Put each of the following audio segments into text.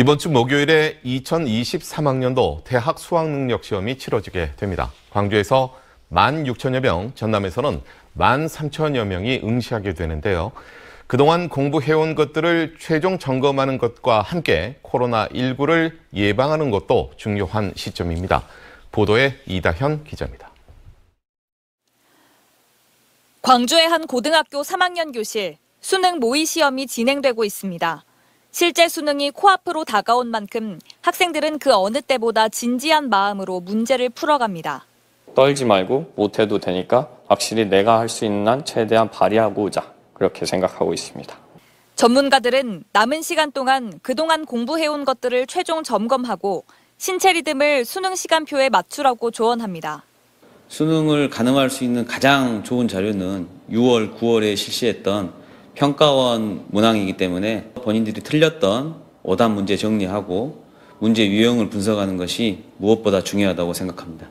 이번 주 목요일에 2023학년도 대학 수학능력 시험이 치러지게 됩니다. 광주에서 1만 6천여 명, 전남에서는 1만 3천여 명이 응시하게 되는데요. 그동안 공부해온 것들을 최종 점검하는 것과 함께 코로나19를 예방하는 것도 중요한 시점입니다. 보도에 이다현 기자입니다. 광주의 한 고등학교 3학년 교실 수능 모의 시험이 진행되고 있습니다. 실제 수능이 코앞으로 다가온 만큼 학생들은 그 어느 때보다 진지한 마음으로 문제를 풀어갑니다. 떨지 말고 못해도 되니까 확실히 내가 할 수 있는 한 최대한 발휘하고자 그렇게 생각하고 있습니다. 전문가들은 남은 시간 동안 그동안 공부해온 것들을 최종 점검하고 신체 리듬을 수능 시간표에 맞추라고 조언합니다. 수능을 가능할 수 있는 가장 좋은 자료는 6월, 9월에 실시했던 평가원 문항이기 때문에 본인들이 틀렸던 오답 문제 정리하고 문제 유형을 분석하는 것이 무엇보다 중요하다고 생각합니다.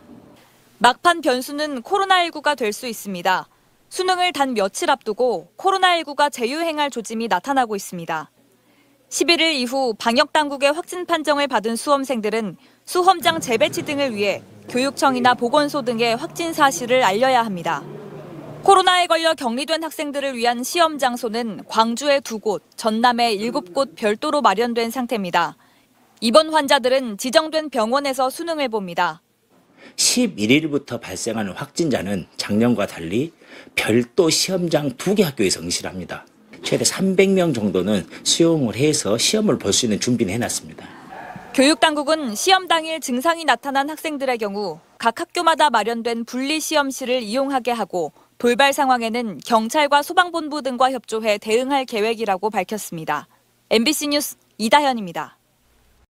막판 변수는 코로나19가 될 수 있습니다. 수능을 단 며칠 앞두고 코로나19가 재유행할 조짐이 나타나고 있습니다. 11일 이후 방역당국의 확진 판정을 받은 수험생들은 수험장 재배치 등을 위해 교육청이나 보건소 등에 확진 사실을 알려야 합니다. 코로나에 걸려 격리된 학생들을 위한 시험 장소는 광주의 두 곳, 전남의 일곱 곳 별도로 마련된 상태입니다. 이번 환자들은 지정된 병원에서 수능을 봅니다. 11일부터 발생하는 확진자는 작년과 달리 별도 시험장 두 개 학교에서 응시합니다. 최대 300명 정도는 수용을 해서 시험을 볼 수 있는 준비는 해놨습니다. 교육당국은 시험 당일 증상이 나타난 학생들의 경우 각 학교마다 마련된 분리시험실을 이용하게 하고 돌발 상황에는 경찰과 소방본부 등과 협조해 대응할 계획이라고 밝혔습니다. MBC 뉴스 이다현입니다.